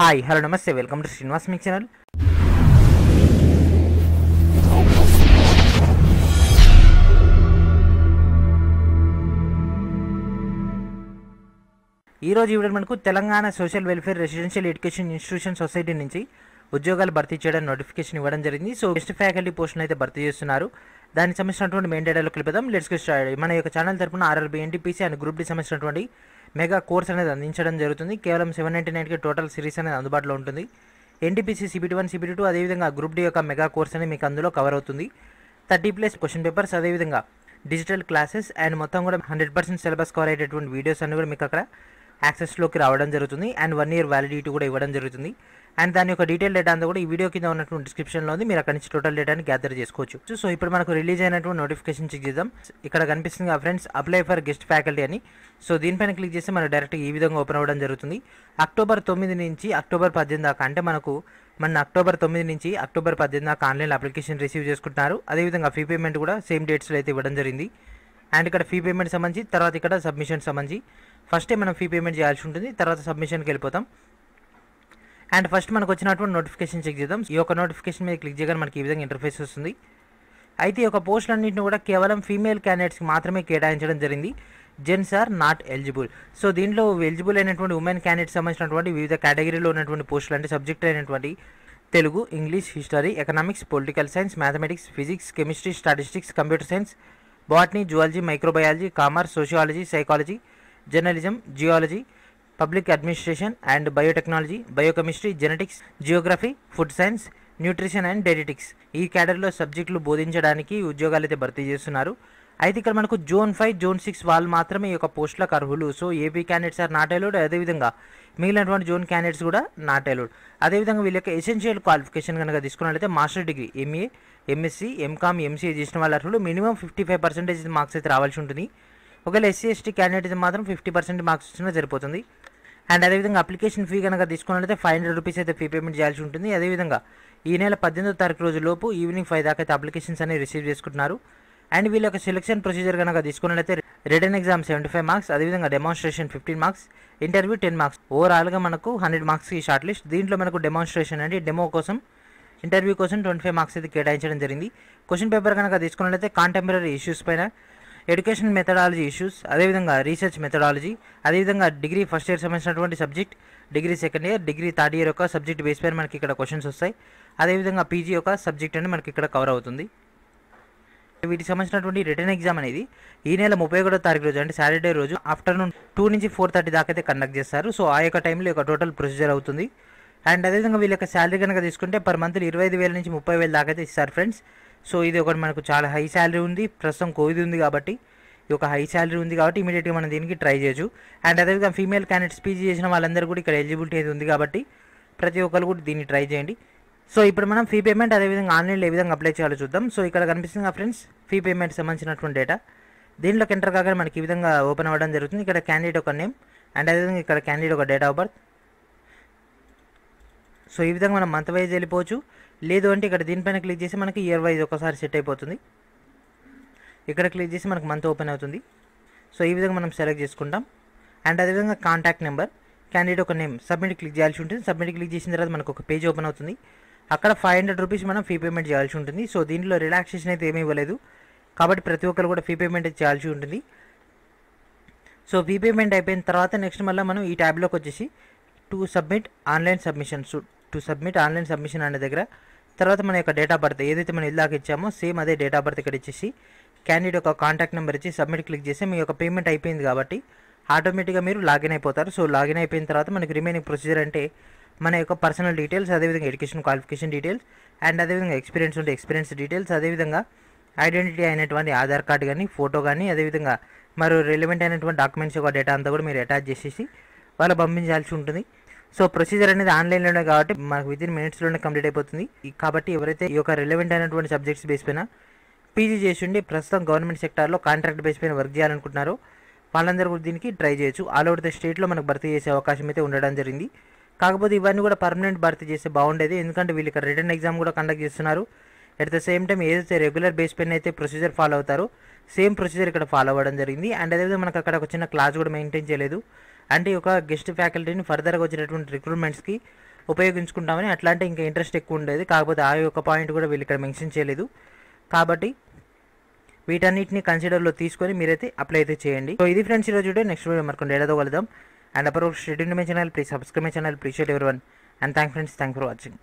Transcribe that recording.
hi hello నమస్తే welcome to Srinivas మీ channel ఈరోజు ఇవ్వడం మనకు Telangana social welfare residential education institution society నుంచి ఉద్యోగాలు భర్తీ చేయడం నోటిఫికేషన్ ఇవ్వడం జరిగింది సో బెస్ట్ ఫ్యాకల్టీ పోస్టులు అయితే భర్తీ చేస్తున్నారు దానికి సంబంధించినటువంటి మెయిన్ డేటాలో కలిపిద్దాం లెట్స్ గెట్ స్టార్ట్ మన యొక్క ఛానల్ తరపున RRB NTPC and group D సంబంధించినటువంటి మెగా కోర్స్ అనేది అందించడం జరుగుతుంది కేవలం సెవెన్ నైంటీ నైన్కి టోటల్ సిరీస్ అనేది అందుబాటులో ఉంటుంది NTPC CBT one CBT two అదేవిధంగా గ్రూప్ డి యొక్క మెగా కోర్స్ అనేది మీకు అందులో కవర్ అవుతుంది థర్టీ ప్లస్ క్వశ్చన్ పేపర్స్ అదేవిధంగా డిజిటల్ క్లాసెస్ అండ్ మొత్తం కూడా హండ్రెడ్ పర్సెంట్ సిలబస్ కవర్ అయ్యేటటువంటి వీడియోస్ అన్ని కూడా మీకు అక్కడ యాక్సెస్లోకి రావడం జరుగుతుంది అండ్ వన్ ఇయర్ వ్యాలిడిటీ కూడా ఇవ్వడం జరుగుతుంది అండ్ దాని యొక్క డీటెయిల్ డేటా అంతా కూడా ఈ వీడియో కింద ఉన్నటువంటి డిస్క్రిప్షన్లో ఉంది మీరు అక్కడ నుంచి టోటల్ డేటాని గ్యాదర్ చేసుకోవచ్చు సో ఇప్పుడు మనకు రిలీజ్ అయినటువంటి నోటిఫికేషన్ చెక్ చేద్దాం ఇక్కడ కనిపిస్తుంది ఆ friends apply for guest faculty అని సో దీనిపైన క్లిక్ చేస్తే మనకు డైరెక్ట్ ఈ విధంగా ఓపెన్ అవ్వడం జరుగుతుంది అక్టోబర్ తొమ్మిది నుంచి అక్టోబర్ పద్దెనిమిది దాకా అంటే మనకు మన అక్టోబర్ తొమ్మిది నుంచి అక్టోబర్ పద్దెనిమిది దాకా ఆన్లైన్ అప్లికేషన్ రిసీవ్ చేసుకుంటున్నారు అదేవిధంగా ఫీ పేమెంట్ కూడా సేమ్ డేట్స్లో అయితే ఇవ్వడం జరిగింది అండ్ ఇక్కడ ఫీ పేమెంట్ సంబంధించి తర్వాత ఇక్కడ సబ్మిషన్ సంబంధించి ఫస్టే మనం ఫీ పేమెంట్ చేయాల్సి ఉంటుంది తర్వాత సబ్మిషన్కి వెళ్ళిపోతాం అండ్ ఫస్ట్ మనకు వచ్చినటువంటి నోటిఫికేషన్ చెక్ చేద్దాం ఈ యొక్క నోటిఫికేషన్ మీద క్లిక్ చేయగానే మనకి ఈ విధంగా ఇంటర్ఫేస్ వస్తుంది అయితే ఈ యొక్క పోస్టులన్నింటిని కూడా కేవలం ఫీమేల్ క్యాండిడేట్స్కి మాత్రమే కేటాయించడం జరిగింది gents are not eligible so దీంట్లో ఎలిజిబుల్ అయినటువంటి ఉమెన్ క్యాండిడేట్స్ సంబంధించినటువంటి వివిధ కేటగిరీలో ఉన్నటువంటి పోస్టులు అంటే సబ్జెక్ట్ అయినటువంటి Telugu English history economics political science mathematics physics chemistry statistics computer science botany zoology microbiology commerce sociology psychology journalism geology public administration and biotechnology biochemistry genetics geography food science nutrition and dietetics ఈ క్యాడర్లో సబ్జెక్టులు బోధించడానికి ఉద్యోగాలు అయితే భర్తీ చేస్తున్నారు అయితే ఇక్కడ మనకు జోన్ ఫైవ్ జోన్ సిక్స్ వాళ్ళు మాత్రమే ఈ యొక్క పోస్టులకు అర్హులు so AP candidates are not allowed అదేవిధంగా మిగిలినటువంటి జోన్ క్యాండిడేట్స్ కూడా నాట్ అలౌడ్ అదేవిధంగా వీళ్ళ యొక్క ఎసెన్షియల్ క్వాలిఫికేషన్ కనుక తీసుకున్నట్లయితే master degree MA MSc MCom MCA చేసిన వాళ్ళ అర్హులు minimum fifty five percentage marks అయితే రావాల్సి ఉంటుంది ఒకవేళ ఎస్సీ ఎస్టీ క్యాండిడేట్ మాత్రం ఫిఫ్టీ పర్సెంట్ మార్క్స్ వచ్చినా సరిపోతుంది అండ్ అదేవిధంగా అప్లికేషన్ ఫీ కనుక తీసుకున్నట్లయితే ఫైవ్ హండ్రెడ్ రూపీస్ అయితే ఫీ పేమెంట్ చేయాల్సి ఉంటుంది అదేవిధంగా ఈ నెల పద్దెనిమిదో తారీఖు రోజు లోపు ఈవినింగ్ ఫైవ్ దాకా అయితే అప్లికేషన్స్ అనేవి రిసీవ్ చేసుకుంటున్నారు అండ్ వీళ్ళ యొక్క సెలెక్షన్ ప్రొసీజర్ కనుక తీసుకున్నట్లయితే written exam seventy five marks అదేవిధంగా demonstration fifteen marks interview ten marks ఓవరాల్గా మనకు హండ్రెడ్ మార్క్స్ ఈ షార్ట్ లిస్ట్ దీంట్లో మనకు డెమాన్స్ట్రేషన్ అంటే డెమో కోసం ఇంటర్వ్యూ కోసం ట్వంటీ ఫైవ్ మార్క్స్ అయితే కేటాయించడం జరిగింది క్వశ్చన్ పేపర్ కనుక తీసుకున్నట్లయితే కాంటెంపరీ ఇష్యూస్ పైన ఎడ్యుకేషన్ మెథడాలజీ ఇష్యూస్ అదేవిధంగా రీసెర్చ్ మెథడాలజీ అదేవిధంగా డిగ్రీ ఫస్ట్ ఇయర్ సంబంధించినటువంటి subject degree second year degree third year యొక్క సబ్జెక్ట్ బేస్ పైన మనకి ఇక్కడ క్వశ్చన్స్ వస్తాయి అదేవిధంగా పీజీ యొక్క సబ్జెక్ట్ అనేది మనకి ఇక్కడ కవర్ అవుతుంది వీటికి సంబంధించినటువంటి రిటర్న్ ఎగ్జామ్ అనేది ఈ నెల ముప్పై ఒకటో తారీఖు రోజు అంటే సాటర్డే రోజు ఆఫ్టర్నూన్ టూ నుంచి ఫోర్ థర్టీ దాకా అయితే కండక్ట్ చేస్తారు సో ఆ యొక్క టైంలో యొక్క టోటల్ ప్రొసీజర్ అవుతుంది అండ్ అదేవిధంగా వీళ్ళ యొక్క శాలరీ కనుక తీసుకుంటే పర్ మంత్ ఇరవై ఐదు వేల నుంచి ముప్పై వేల దాకా అయితే ఇస్తారు ఫ్రెండ్స్ సో ఇది ఒకటి మనకు చాలా హై శాలరీ ఉంది ప్రస్తుతం కోవిడ్ ఉంది కాబట్టి ఇది ఒక హై శాలరీ ఉంది కాబట్టి ఇమీడియట్గా మనం దీనికి ట్రై చేయొచ్చు అండ్ అదేవిధంగా ఫీమేల్ క్యాండిడేట్స్ పీజీ చేసిన వాళ్ళందరూ కూడా ఇక్కడ ఎలిజిబిలిటీ అయితే ఉంది కాబట్టి ప్రతి ఒక్కరు కూడా దీన్ని ట్రై చేయండి సో ఇప్పుడు మనం ఫీ పేమెంట్ అదేవిధంగా ఆన్లైన్లో ఏ విధంగా అప్లై చేయాలో చూద్దాం సో ఇక్కడ కనిపిస్తుంది ఫ్రెండ్స్ ఫీ పేమెంట్ సంబంధించినటువంటి డేటా దీంట్లోకి ఎంటర్ కాగానే మనకి ఈ విధంగా ఓపెన్ అవ్వడం జరుగుతుంది ఇక్కడ క్యాండిడేట్ ఒక నేమ్ అండ్ అదేవిధంగా ఇక్కడ క్యాండిడేట్ ఒక డేట్ ఆఫ్ బర్త్ సో ఈ విధంగా మనం మంత్ వైజ్ వెళ్ళిపోవచ్చు లేదు అంటే ఇక్కడ దీనిపైన క్లిక్ చేసి మనకి ఇయర్ వైజ్ ఒకసారి సెట్ అయిపోతుంది ఇక్కడ క్లిక్ చేసి మనకు మంత్ ఓపెన్ అవుతుంది సో ఈ విధంగా మనం సెలెక్ట్ చేసుకుంటాం అండ్ అదేవిధంగా కాంటాక్ట్ నెంబర్ క్యాండిడేట్ ఒక నేమ్ సబ్మిట్ క్లిక్ చేయాల్సి ఉంటుంది సబ్మిట్ క్లిక్ చేసిన తర్వాత మనకు ఒక పేజ్ ఓపెన్ అవుతుంది అక్కడ ఫైవ్ హండ్రెడ్ రూపీస్ మనం ఫీ పేమెంట్ చేయాల్సి ఉంటుంది సో దీంట్లో రిలాక్సేషన్ అయితే ఏమీ ఇవ్వలేదు కాబట్టి ప్రతి ఒక్కరు కూడా ఫీ పేమెంట్ చేయాల్సి ఉంటుంది సో ఫీ పేమెంట్ అయిపోయిన తర్వాత నెక్స్ట్ మళ్ళీ మనం ఈ ట్యాబ్లోకి వచ్చేసి to submit online submission to submit online submission అనే దగ్గర తర్వాత మన యొక్క డేట్ ఆఫ్ బర్త్ ఏదైతే మనం ఇల్లాకి ఇచ్చామో సేమ్ అదే డేట్ ఆఫ్ బర్త్ ఇక్కడ ఇచ్చేసి క్యాండిడేట్ యొక్క కాంటాక్ట్ నెంబర్ ఇచ్చి సబ్మిట్ క్లిక్ చేసి మీ యొక్క పేమెంట్ అయిపోయింది కాబట్టి ఆటోమేటిక్గా మీరు లాగిన్ అయిపోతారు సో లాగిన్ అయిపోయిన తర్వాత మనకి రిమైనింగ్ ప్రొసీజర్ అంటే మన యొక్క పర్సనల్ డీటెయిల్స్ అదేవిధంగా ఎడ్యుకేషన్ క్వాలిఫికేషన్ డీటెయిల్స్ అండ్ అదేవిధంగా ఎక్స్పీరియన్స్ ఉంటే ఎక్స్పీరియన్స్ డీటెయిల్స్ అదేవిధంగా ఐడెంటిటీ అయినటువంటి ఆధార్ కార్డు కానీ ఫోటో కానీ అదేవిధంగా మరో రిలవెంట్ అయినటువంటి డాక్యుమెంట్స్ యొక్క డేటా అంతా కూడా మీరు అటాచ్ చేసేసి వాళ్ళు పంపించాల్సి ఉంటుంది సో ప్రొసీజర్ అనేది ఆన్లైన్లోనే కాబట్టి మనకు వితిన్ మినిట్స్లోనే కంప్లీట్ అయిపోతుంది కాబట్టి ఎవరైతే ఈ యొక్క రిలవెంట్ అయినటువంటి సబ్జెక్ట్స్ బేస్ పైన పీజీ చేసి ఉండి ప్రస్తుతం గవర్నమెంట్ సెక్టార్లో కాంట్రాక్ట్ బేస్ పైన వర్క్ చేయాలనుకుంటున్నారు వాళ్ళందరూ కూడా దీనికి ట్రై చేయొచ్చు ఆల్ ఓవర్ ద స్టేట్లో మనకు భర్తీ చేసే అవకాశం అయితే ఉండడం జరిగింది కాకపోతే ఇవన్నీ కూడా పర్మనెంట్ భర్తీ చేస్తే బాగుండేది ఎందుకంటే వీళ్ళు ఇక్కడ రిటర్న్ ఎగ్జామ్ కూడా కండక్ట్ చేస్తున్నారు అట్ ద సేమ్ టైం ఏదైతే రెగ్యులర్ బేస్ పైన అయితే ప్రొసీజర్ ఫాలో అవుతారో సేమ్ ప్రొసీజర్ ఇక్కడ ఫాలో అవ్వడం జరిగింది అండ్ అదేవిధంగా మనకు అక్కడ ఒక చిన్న క్లాస్ కూడా మెయింటైన్ చేయలేదు అంటే ఒక గెస్ట్ ఫ్యాకల్టీని ఫర్దర్గా వచ్చినటువంటి రిక్రూట్మెంట్స్కి ఉపయోగించుకుంటామని అట్లాంటి ఇంకా ఇంట్రెస్ట్ ఎక్కువ ఉండేది కాకపోతే ఆ యొక్క పాయింట్ కూడా వీళ్ళు ఇక్కడ మెన్షన్ చేయలేదు కాబట్టి వీటన్నిటిని కన్సిడర్లో తీసుకొని మీరైతే అప్లై అయితే చేయండి సో ఇది ఫ్రెండ్స్ ఈరోజు నెక్స్ట్ వీడియో మరికొండ ఏడాదో కలుద్దాం అండ్ అప్పుడు schedule my channel please subscribe my channel please share every one and thank friends thank for watching